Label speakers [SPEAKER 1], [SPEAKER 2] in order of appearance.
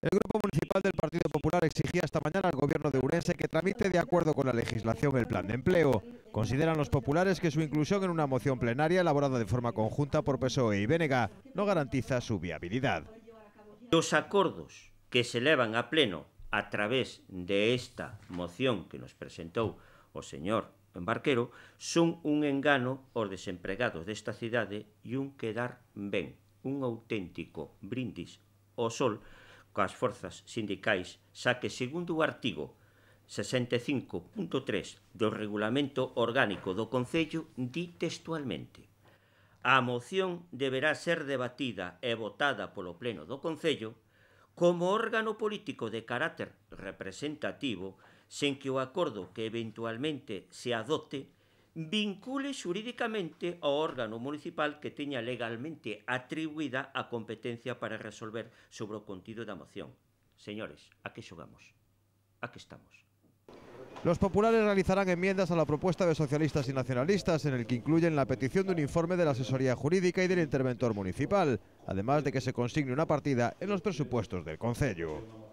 [SPEAKER 1] El Grupo Municipal del Partido Popular exigía esta mañana al Gobierno de Urense que tramite de acuerdo con la legislación el plan de empleo. Consideran los populares que su inclusión en una moción plenaria elaborada de forma conjunta por PSOE y Vénega no garantiza su viabilidad.
[SPEAKER 2] Los acordos que se elevan a pleno a través de esta moción que nos presentou o señor Embarquero son un engano aos desempregados desta cidade e un quedar ben, un auténtico brindis ao sol coas forzas sindicais, xa que segundo o artigo 65.3 do Regulamento Orgánico do Concello di textualmente A moción deberá ser debatida e votada polo Pleno do Concello como órgano político de carácter representativo sen que o acordo que eventualmente se adote vincule jurídicamente a órgano municipal que tenga legalmente atribuida a competencia para resolver sobre o contido la moción. Señores, a qué xogamos? A estamos?
[SPEAKER 1] Los populares realizarán enmiendas a la propuesta de socialistas y nacionalistas en el que incluyen la petición de un informe de la asesoría jurídica y del interventor municipal, además de que se consigne una partida en los presupuestos del Concello.